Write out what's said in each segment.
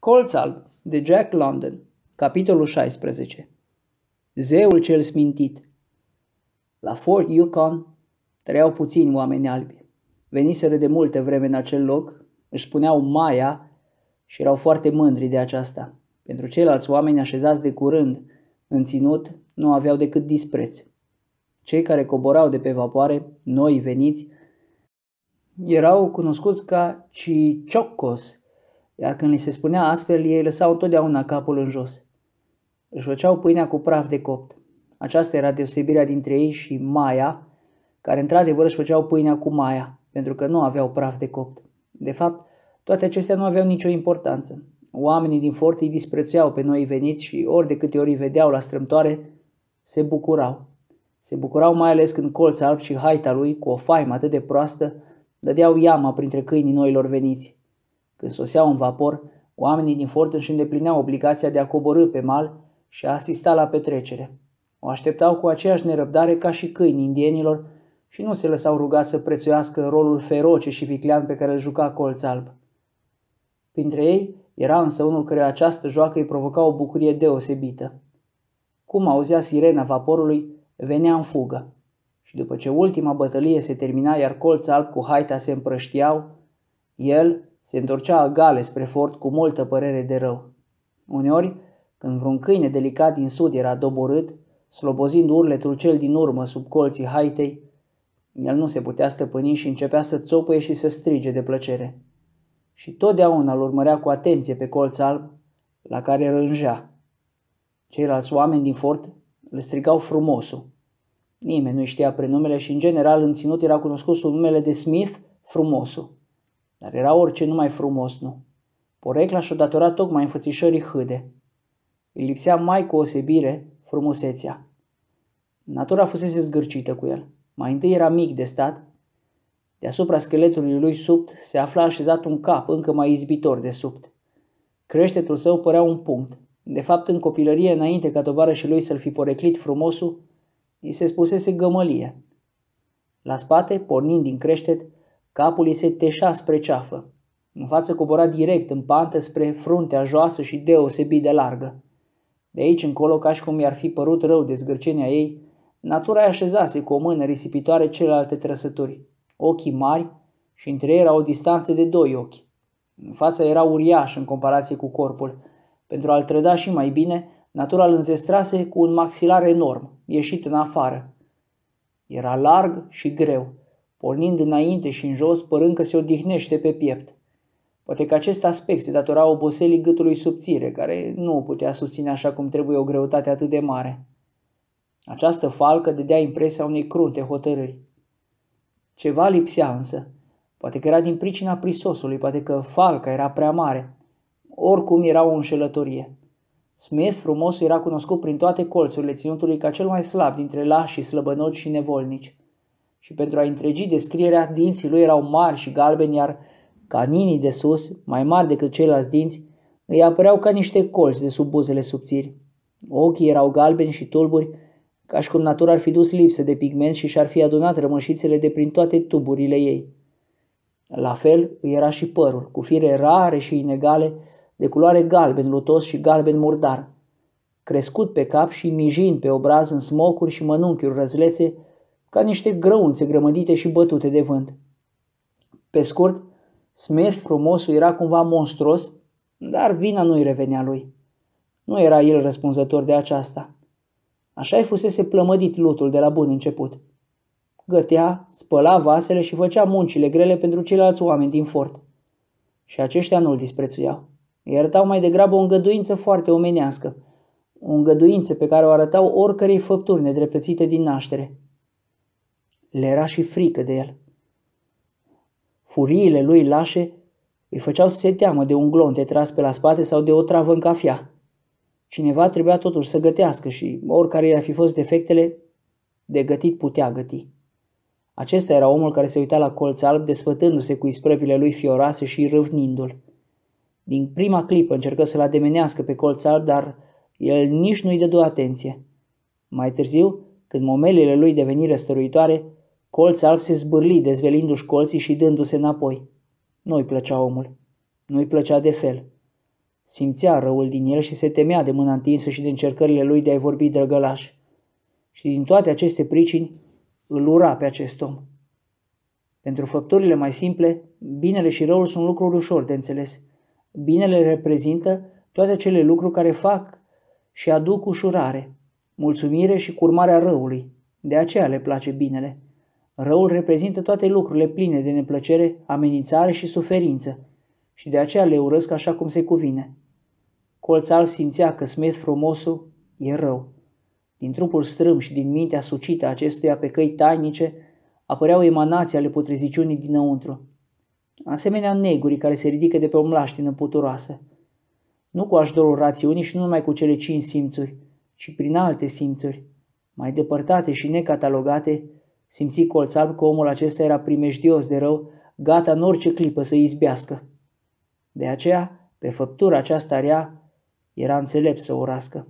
Colț alb de Jack London Capitolul 16 Zeul cel smintit La Fort Yukon trăiau puțini oameni albi. Veniseră de multe vreme în acel loc, își spuneau Maia și erau foarte mândri de aceasta. Pentru ceilalți oameni așezați de curând în ținut nu aveau decât dispreț. Cei care coborau de pe vapoare, noi veniți, erau cunoscuți ca Ciciocos, iar când li se spunea astfel, ei lăsau întotdeauna capul în jos. Își făceau pâinea cu praf de copt. Aceasta era deosebirea dintre ei și Maia, care într-adevăr își făceau pâinea cu Maia, pentru că nu aveau praf de copt. De fapt, toate acestea nu aveau nicio importanță. Oamenii din fort îi disprețuiau pe noi veniți și ori de câte ori îi vedeau la strâmtoare, se bucurau. Se bucurau mai ales când colț alb și haita lui, cu o faimă atât de proastă, dădeau iama printre câinii noilor veniți. Când soseau în vapor, oamenii din fort își îndeplineau obligația de a coborâ pe mal și a asista la petrecere. O așteptau cu aceeași nerăbdare ca și câinii indienilor și nu se lăsau rugați să prețuiască rolul feroce și viclean pe care îl juca colț alb. Printre ei era însă unul care această joacă îi provoca o bucurie deosebită. Cum auzea sirena vaporului, venea în fugă. Și după ce ultima bătălie se termina, iar colț alb cu haita se împrăștiau, el, se întorcea gale spre fort cu multă părere de rău. Uneori, când vreun câine delicat din sud era doborât, slobozind urletul cel din urmă sub colții haitei, el nu se putea stăpâni și începea să țopăie și să strige de plăcere. Și totdeauna îl urmărea cu atenție pe colț alb, la care rângea. Ceilalți oameni din fort îl strigau frumosul. Nimeni nu știa prenumele și, în general, în ținut era cunoscut sub numele de Smith frumosul. Dar era orice numai frumos, nu. Porecla și-o datora tocmai înfățișării hâde. Îi lipsea mai cu osebire frumusețea. Natura fusese zgârcită cu el. Mai întâi era mic de stat. Deasupra scheletului lui subt se afla așezat un cap încă mai izbitor de subt. Creștetul său părea un punct. De fapt, în copilărie, înainte ca tovarășii lui să-l fi poreclit frumosul, îi se spusese gămălie. La spate, pornind din creștet, Capul îi se teșea spre ceafă. În față cobora direct în pantă spre fruntea joasă și deosebit de largă. De aici încolo, ca și cum i-ar fi părut rău de zgârcenia ei, natura așezase cu o mână risipitoare celelalte trăsături, ochii mari și între ei era o distanță de doi ochi. În fața era uriaș în comparație cu corpul. Pentru a-l trăda și mai bine, natura îl înzestrase cu un maxilar enorm, ieșit în afară. Era larg și greu, pornind înainte și în jos, părând că se odihnește pe piept. Poate că acest aspect se datora oboselii gâtului subțire, care nu o putea susține așa cum trebuie o greutate atât de mare. Această falcă dădea impresia unei crunte hotărâri. Ceva lipsea însă. Poate că era din pricina prisosului, poate că falca era prea mare. Oricum era o înșelătorie. Smith, frumosul, era cunoscut prin toate colțurile ținutului ca cel mai slab dintre lași și slăbănoci și nevolnici și pentru a întregi descrierea, dinții lui erau mari și galbeni, iar caninii de sus, mai mari decât ceilalți dinți, îi apăreau ca niște colți de sub buzele subțiri. Ochii erau galbeni și tulburi, ca și cum natura ar fi dus lipsă de pigment și și-ar fi adunat rămășițele de prin toate tuburile ei. La fel îi era și părul, cu fire rare și inegale, de culoare galben lutos și galben murdar, crescut pe cap și mijind pe obraz în smocuri și mănunchiuri răzlețe, ca niște grăunțe grămădite și bătute de vânt. Pe scurt, Smith frumosul era cumva monstruos, dar vina nu-i revenea lui. Nu era el răspunzător de aceasta. Așa-i fusese plămădit lutul de la bun început. Gătea, spăla vasele și făcea muncile grele pentru ceilalți oameni din fort. Și aceștia nu-l disprețuiau. Iertau mai degrabă o îngăduință foarte omenească, o îngăduință pe care o arătau oricărei făpturi nedreptățite din naștere – le era și frică de el. Furiile lui lașe îi făceau să se teamă de un de tras pe la spate sau de o travă în cafea. Cineva trebuia totuși să gătească și, oricare ar fi fost defectele, de gătit putea găti. Acesta era omul care se uita la colț alb, despătându-se cu isprăpile lui fioroase și râvnindu-l. Din prima clipă încercă să-l ademenească pe colț alb, dar el nici nu-i dădu atenție. Mai târziu, când momelele lui deveniră stăruitoare, Colț alb se zbârli, dezvelindu-și colții și dându-se înapoi. Nu-i plăcea omul. Nu-i plăcea de fel. Simțea răul din el și se temea de mâna întinsă și de încercările lui de a-i vorbi drăgălaș. Și din toate aceste pricini îl ura pe acest om. Pentru făpturile mai simple, binele și răul sunt lucruri ușor de înțeles. Binele reprezintă toate acele lucruri care fac și aduc ușurare, mulțumire și curmarea răului. De aceea le place binele. Răul reprezintă toate lucrurile pline de neplăcere, amenințare și suferință și de aceea le urăsc așa cum se cuvine. Colț alb simțea că Smith frumosul e rău. Din trupul strâm și din mintea sucită acestuia pe căi tainice apăreau emanații ale putreziciunii dinăuntru, asemenea negurii care se ridică de pe o mlaștină puturoasă. Nu cu ajutorul rațiunii și nu numai cu cele cinci simțuri, ci prin alte simțuri, mai depărtate și necatalogate, Simți colț alb că omul acesta era primejdios de rău, gata în orice clipă să izbească. De aceea, pe făptura aceasta rea, era înțelept să o urască.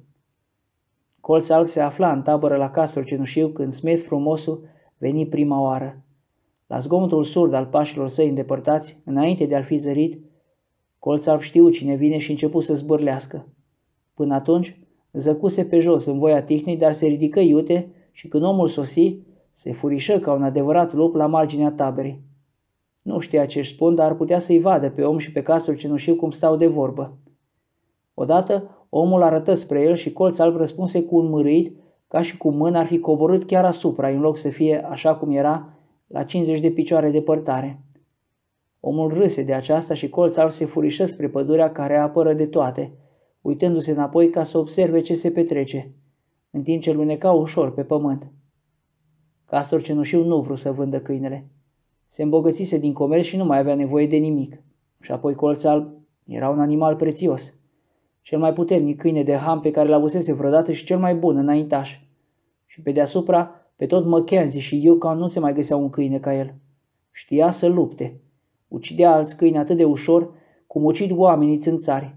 Colț alb se afla în tabără la Castro Cenușiu când Smith frumosul veni prima oară. La zgomotul surd al pașilor săi îndepărtați, înainte de a-l fi zărit, colț alb știu cine vine și începu să zbârlească. Până atunci, zăcuse pe jos în voia tihnei, dar se ridică iute și când omul sosi, se furișă ca un adevărat lup la marginea taberei. Nu știa ce-și spun, dar putea să-i vadă pe om și pe castul cenușiu cum stau de vorbă. Odată, omul arătă spre el și colț alb răspunse cu un mârâit, ca și cum mâna ar fi coborât chiar asupra, în loc să fie așa cum era, la 50 de picioare depărtare. Omul râse de aceasta și colț alb se furișă spre pădurea care apără de toate, uitându-se înapoi ca să observe ce se petrece, în timp ce luneca ușor pe pământ. Castor Cenușiu nu vrut să vândă câinele. Se îmbogățise din comerț și nu mai avea nevoie de nimic. Și apoi colț alb era un animal prețios. Cel mai puternic câine de ham pe care l avusese vreodată și cel mai bun înaintaș. Și pe deasupra, pe tot Mackenzie și Yukon nu se mai găsea un câine ca el. Știa să lupte. Ucidea alți câini atât de ușor cum ucid oamenii țânțari.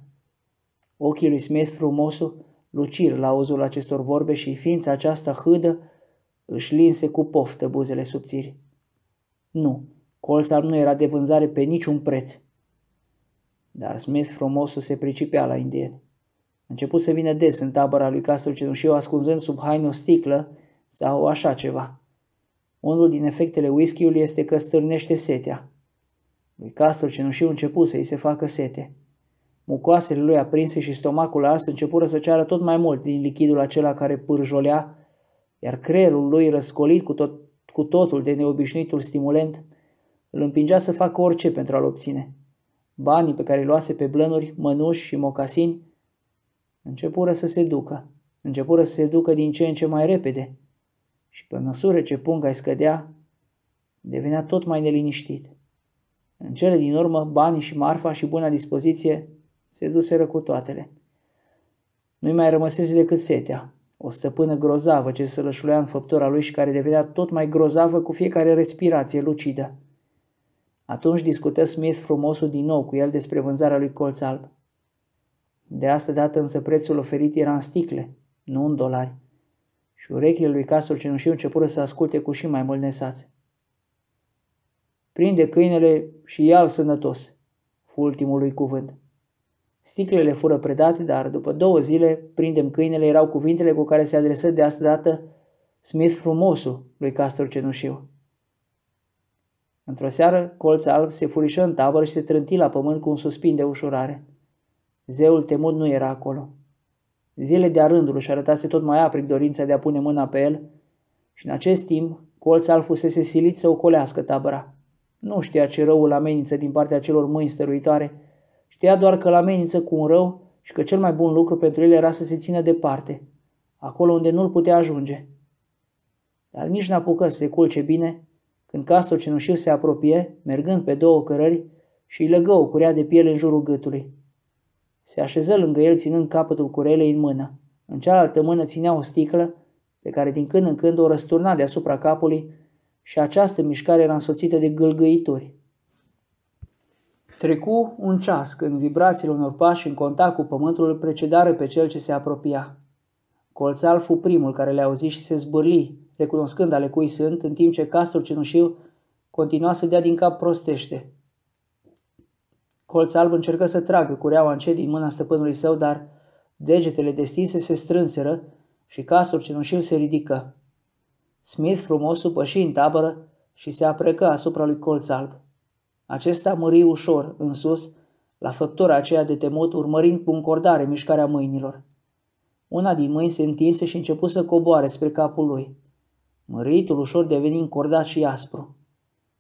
Ochii lui Smith frumosul lucir la auzul acestor vorbe și ființa aceasta hâdă își linse cu poftă buzele subțiri. Nu, colț nu era de vânzare pe niciun preț. Dar Smith frumosul se pricipea la indien. Început să vină des în tabăra lui Castru Cenușiu ascunzând sub haină o sticlă sau așa ceva. Unul din efectele whisky-ului este că stârnește setea. Lui Castru Cenușiu început să-i se facă sete. Mucoasele lui aprinse și stomacul ars începură să ceară tot mai mult din lichidul acela care pârjolea iar creierul lui răscolit cu, tot, cu totul de neobișnuitul stimulent îl împingea să facă orice pentru a-l obține. Banii pe care îi luase pe blănuri, mănuși și mocasini începură să se ducă, începură să se ducă din ce în ce mai repede și pe măsură ce punga îi scădea, devenea tot mai neliniștit. În cele din urmă, banii și marfa și buna dispoziție se duseră cu toatele. Nu-i mai rămăsese decât setea, o stăpână grozavă ce se lășulea în făptura lui și care devenea tot mai grozavă cu fiecare respirație lucidă. Atunci discută Smith frumosul din nou cu el despre vânzarea lui colț alb. De asta dată însă prețul oferit era în sticle, nu în dolari, și urechile lui Castor Cenușiu începură să asculte cu și mai mult nesați. Prinde câinele și ia-l sănătos, fu lui cuvânt. Sticlele fură predate, dar după două zile, prindem câinele, erau cuvintele cu care se adresă de asta dată Smith frumosul lui Castor Cenușiu. Într-o seară, colț alb se furișă în tabără și se trânti la pământ cu un suspin de ușurare. Zeul temut nu era acolo. Zile de-a rândul își arătase tot mai aprig dorința de a pune mâna pe el și în acest timp colț alb fusese silit să ocolească tabăra. Nu știa ce răul amenință din partea celor mâini stăruitoare, Știa doar că la amenință cu un rău și că cel mai bun lucru pentru el era să se țină departe, acolo unde nu-l putea ajunge. Dar nici n-apucă să se culce bine, când castor cenușiu se apropie, mergând pe două cărări, și îi legă o curea de piele în jurul gâtului. Se așeză lângă el ținând capătul curelei în mână. În cealaltă mână ținea o sticlă pe care din când în când o răsturna deasupra capului și această mișcare era însoțită de gâlgâituri. Trecu un ceas când vibrațiile unor pași în contact cu pământul îl precedară pe cel ce se apropia. Colțal fu primul care le auzi și se zbârli, recunoscând ale cui sunt, în timp ce castrul cenușiu continua să dea din cap prostește. Colț alb încercă să tragă cureaua încet din mâna stăpânului său, dar degetele destinse se strânseră și castrul cenușiu se ridică. Smith frumos supăși în tabără și se aprecă asupra lui Colț alb. Acesta mări ușor, în sus, la făptura aceea de temut, urmărind cu încordare mișcarea mâinilor. Una din mâini se întinse și început să coboare spre capul lui. Măritul ușor deveni încordat și aspru.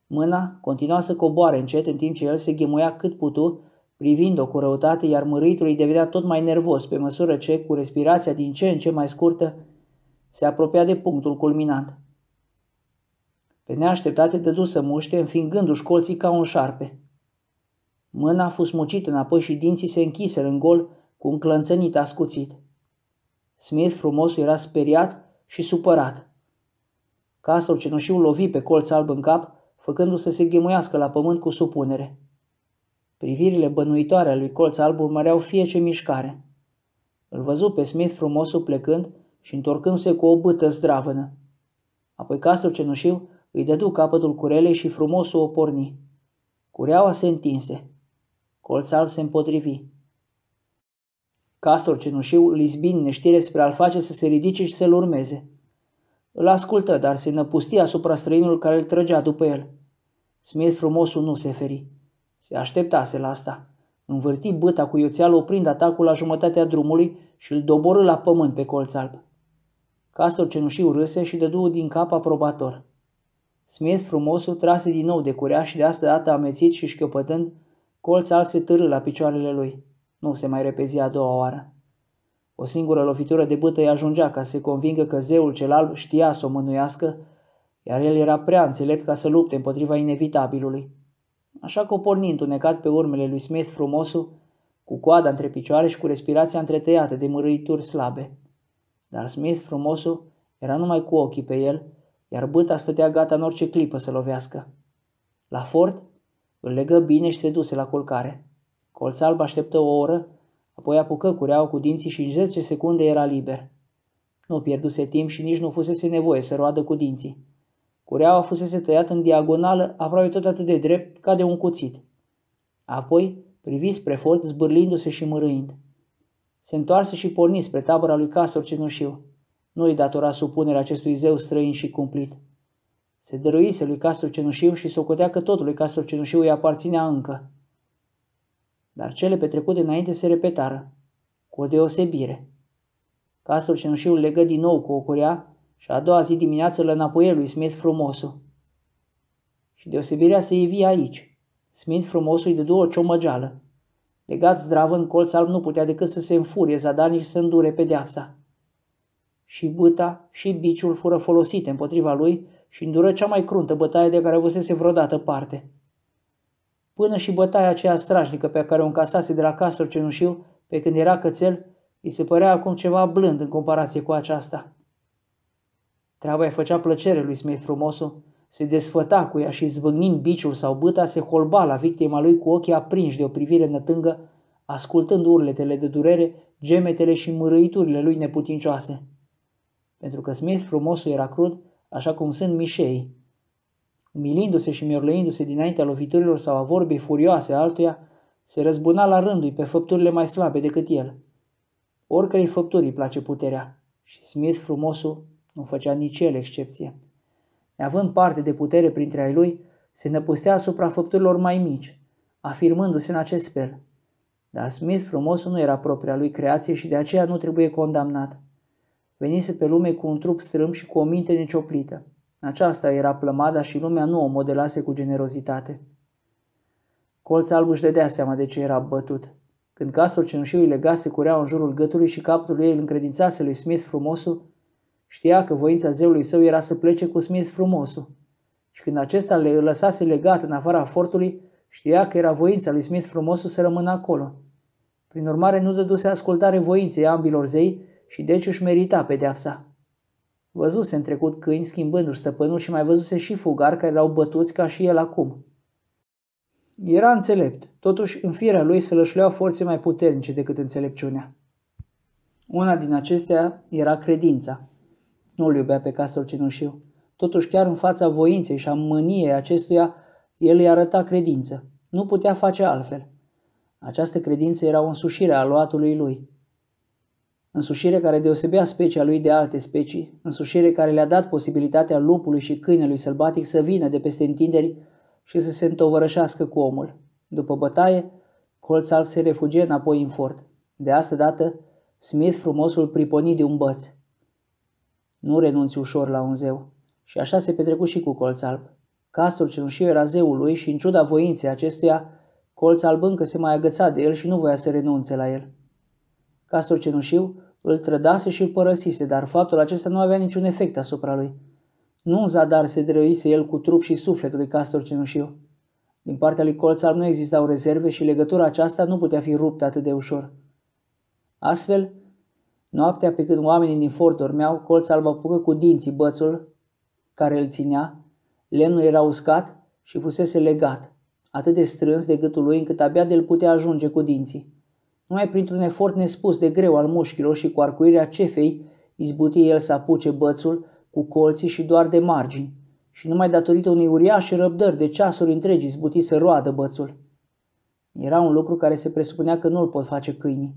Mâna continua să coboare încet în timp ce el se ghemuia cât putu, privind-o cu răutate, iar măritul îi devenea tot mai nervos pe măsură ce, cu respirația din ce în ce mai scurtă, se apropia de punctul culminant. Pe neașteptate dădu să muște, înfingându-și colții ca un șarpe. Mâna a fost mucită înapoi și dinții se închiseră în gol cu un clănțănit ascuțit. Smith frumosul era speriat și supărat. Castor cenușiu lovi pe colț alb în cap, făcându-l să se ghemuiască la pământ cu supunere. Privirile bănuitoare ale lui colț alb urmăreau fie ce mișcare. Îl văzu pe Smith frumosul plecând și întorcându-se cu o bâtă zdravână. Apoi Castor cenușiu îi dădu capătul curelei și frumosul o porni. Cureaua se întinse. Colțal se împotrivi. Castor cenușiu, Lisbin neștire spre a-l face să se ridice și să-l urmeze. Îl ascultă, dar se năpusti asupra străinului care îl trăgea după el. Smith frumosul nu se feri. Se așteptase la asta. Învârti băta cu ioțeală oprind atacul la jumătatea drumului și îl doborâ la pământ pe colț alb. Castor cenușiu râse și dădu din cap aprobator. Smith, frumosul, trase din nou de curea și de asta dată amețit și șchiopătând, colț al se târâ la picioarele lui. Nu se mai repezi a doua oară. O singură lovitură de bâtă îi ajungea ca să se convingă că zeul cel alb știa să o mânuiască, iar el era prea înțelept ca să lupte împotriva inevitabilului. Așa că o porni întunecat pe urmele lui Smith frumosul, cu coada între picioare și cu respirația întretăiată de mărâituri slabe. Dar Smith frumosul era numai cu ochii pe el, iar bâta stătea gata în orice clipă să lovească. La fort îl legă bine și se duse la colcare. Colț alb așteptă o oră, apoi apucă cureaua cu dinții și în 10 secunde era liber. Nu pierduse timp și nici nu fusese nevoie să roadă cu dinții. Cureaua fusese tăiată în diagonală, aproape tot atât de drept ca de un cuțit. Apoi privi spre fort zbârlindu-se și mărâind. Se întoarse și porni spre tabăra lui Castor Cenușiu. Nu îi datora supunerea acestui zeu străin și cumplit. Se dăruise lui Castru Cenușiu și socotea că tot lui Castru Cenușiu îi aparținea încă. Dar cele petrecute înainte se repetară, cu o deosebire. Castru Cenușiu legă din nou cu o curea și a doua zi dimineață îl înapoi lui Smith Frumosu. Și deosebirea se ivi aici. Smith Frumosu îi dădu o ciomăgeală. Legat zdravă în colț alb nu putea decât să se înfurie zadarnic și să îndure pedeapsa. Și băta și biciul fură folosite împotriva lui și îndură cea mai cruntă bătaie de care avusese vreodată parte. Până și bătaia aceea strașnică pe care o încasase de la Castor Cenușiu, pe când era cățel, îi se părea acum ceva blând în comparație cu aceasta. Treaba îi făcea plăcere lui Smith frumosul, se desfăta cu ea și zbâgnind biciul sau băta, se holba la victima lui cu ochii aprinși de o privire nătângă, ascultând urletele de durere, gemetele și mărăiturile lui neputincioase pentru că Smith frumosul era crud, așa cum sunt mișei. Umilindu-se și miorlăindu-se dinaintea loviturilor sau a vorbei furioase altuia, se răzbuna la rândul pe făpturile mai slabe decât el. Oricărei făpturi îi place puterea și Smith frumosul nu făcea nici el excepție. Neavând parte de putere printre ai lui, se năpustea asupra făpturilor mai mici, afirmându-se în acest fel. Dar Smith frumosul nu era propria lui creație și de aceea nu trebuie condamnat. Venise pe lume cu un trup strâmb și cu o minte necioplită. Aceasta era plămada și lumea nu o modelase cu generozitate. Colț alb își dădea seama de ce era bătut. Când gastul cenușiu îi legase cureau în jurul gâtului și capul ei îl încredințase lui Smith frumosul, știa că voința zeului său era să plece cu Smith frumosul. Și când acesta le lăsase legat în afara fortului, știa că era voința lui Smith frumosul să rămână acolo. Prin urmare, nu dăduse ascultare voinței ambilor zei și deci își merita pedeapsa. Văzuse în trecut câini schimbându-și stăpânul și mai văzuse și fugari care erau bătuți ca și el acum. Era înțelept, totuși în firea lui se lășleau forțe mai puternice decât înțelepciunea. Una din acestea era credința. nu îl iubea pe Castor Cenușiu. Totuși chiar în fața voinței și a mâniei acestuia, el îi arăta credință. Nu putea face altfel. Această credință era o însușire a luatului lui însușire care deosebea specia lui de alte specii, însușire care le-a dat posibilitatea lupului și câinelui sălbatic să vină de peste întinderi și să se întovărășească cu omul. După bătaie, colț alb se refugie înapoi în fort. De asta dată, Smith frumosul priponi de un băț. Nu renunți ușor la un zeu. Și așa se petrecu și cu colț alb. Castor cenușiu era zeul lui și, în ciuda voinței acestuia, colț alb încă se mai agăța de el și nu voia să renunțe la el. Castor Cenușiu îl trădase și îl părăsise, dar faptul acesta nu avea niciun efect asupra lui. Nu în zadar se drăise el cu trup și suflet lui Castor Cenușiu. Din partea lui Colțar nu existau rezerve și legătura aceasta nu putea fi ruptă atât de ușor. Astfel, noaptea pe când oamenii din fort dormeau, Colț alb apucă cu dinții bățul care îl ținea, lemnul era uscat și fusese legat, atât de strâns de gâtul lui încât abia de-l putea ajunge cu dinții. Numai printr-un efort nespus de greu al mușchilor și cu arcuirea cefei, izbuti el să apuce bățul cu colții și doar de margini și numai datorită unei uriașe răbdări de ceasuri întregi izbuti să roadă bățul. Era un lucru care se presupunea că nu-l pot face câinii.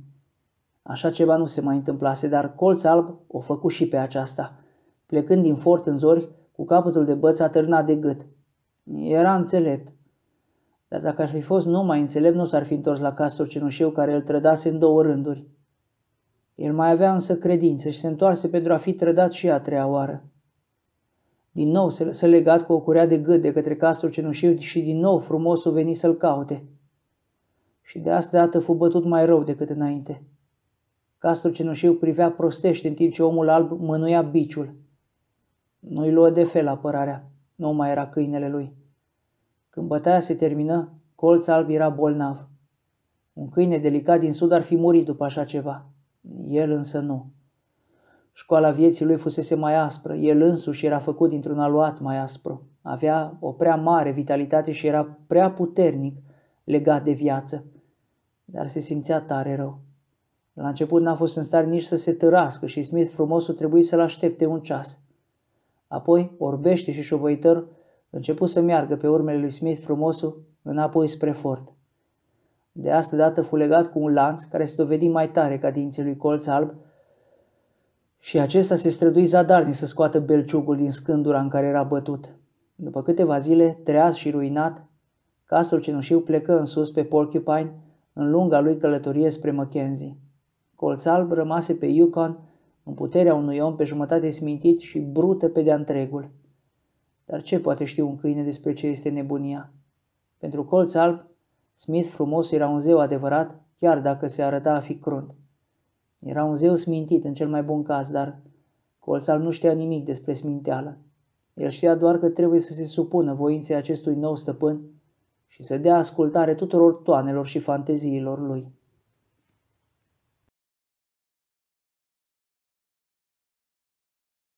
Așa ceva nu se mai întâmplase, dar colț alb o făcu și pe aceasta. Plecând din fort în zori, cu capătul de băț atârnat de gât. Era înțelept. Dar dacă ar fi fost numai înțelept, nu s-ar fi întors la castor cenușeu care îl trădase în două rânduri. El mai avea însă credință și se întoarse pentru a fi trădat și a treia oară. Din nou se lăsă legat cu o curea de gât de către castor cenușeu și din nou frumosul veni să-l caute. Și de asta dată fu bătut mai rău decât înainte. Castor cenușeu privea prostește în timp ce omul alb mânuia biciul. Nu-i luă de fel apărarea, nu mai era câinele lui. Când bătaia se termină, colț alb era bolnav. Un câine delicat din sud ar fi murit după așa ceva. El însă nu. Școala vieții lui fusese mai aspră, el însuși era făcut dintr-un aluat mai aspru. Avea o prea mare vitalitate și era prea puternic legat de viață, dar se simțea tare rău. La început n-a fost în stare nici să se târască și Smith frumosul trebuie să-l aștepte un ceas. Apoi, orbește și șovăitări, Început să meargă pe urmele lui Smith frumosul înapoi spre fort. De asta dată fu legat cu un lanț care se dovedi mai tare ca dinții lui colț alb și acesta se strădui zadarnic să scoată belciugul din scândura în care era bătut. După câteva zile, treaz și ruinat, Castrul cenușiu plecă în sus pe Porcupine în lunga lui călătorie spre Mackenzie. Colț alb rămase pe Yukon în puterea unui om pe jumătate smintit și brută pe de-a întregul. Dar ce poate ști un câine despre ce este nebunia? Pentru colț alb, Smith frumos era un zeu adevărat, chiar dacă se arăta a fi crunt. Era un zeu smintit în cel mai bun caz, dar colț alb nu știa nimic despre sminteală. El știa doar că trebuie să se supună voinței acestui nou stăpân și să dea ascultare tuturor toanelor și fanteziilor lui.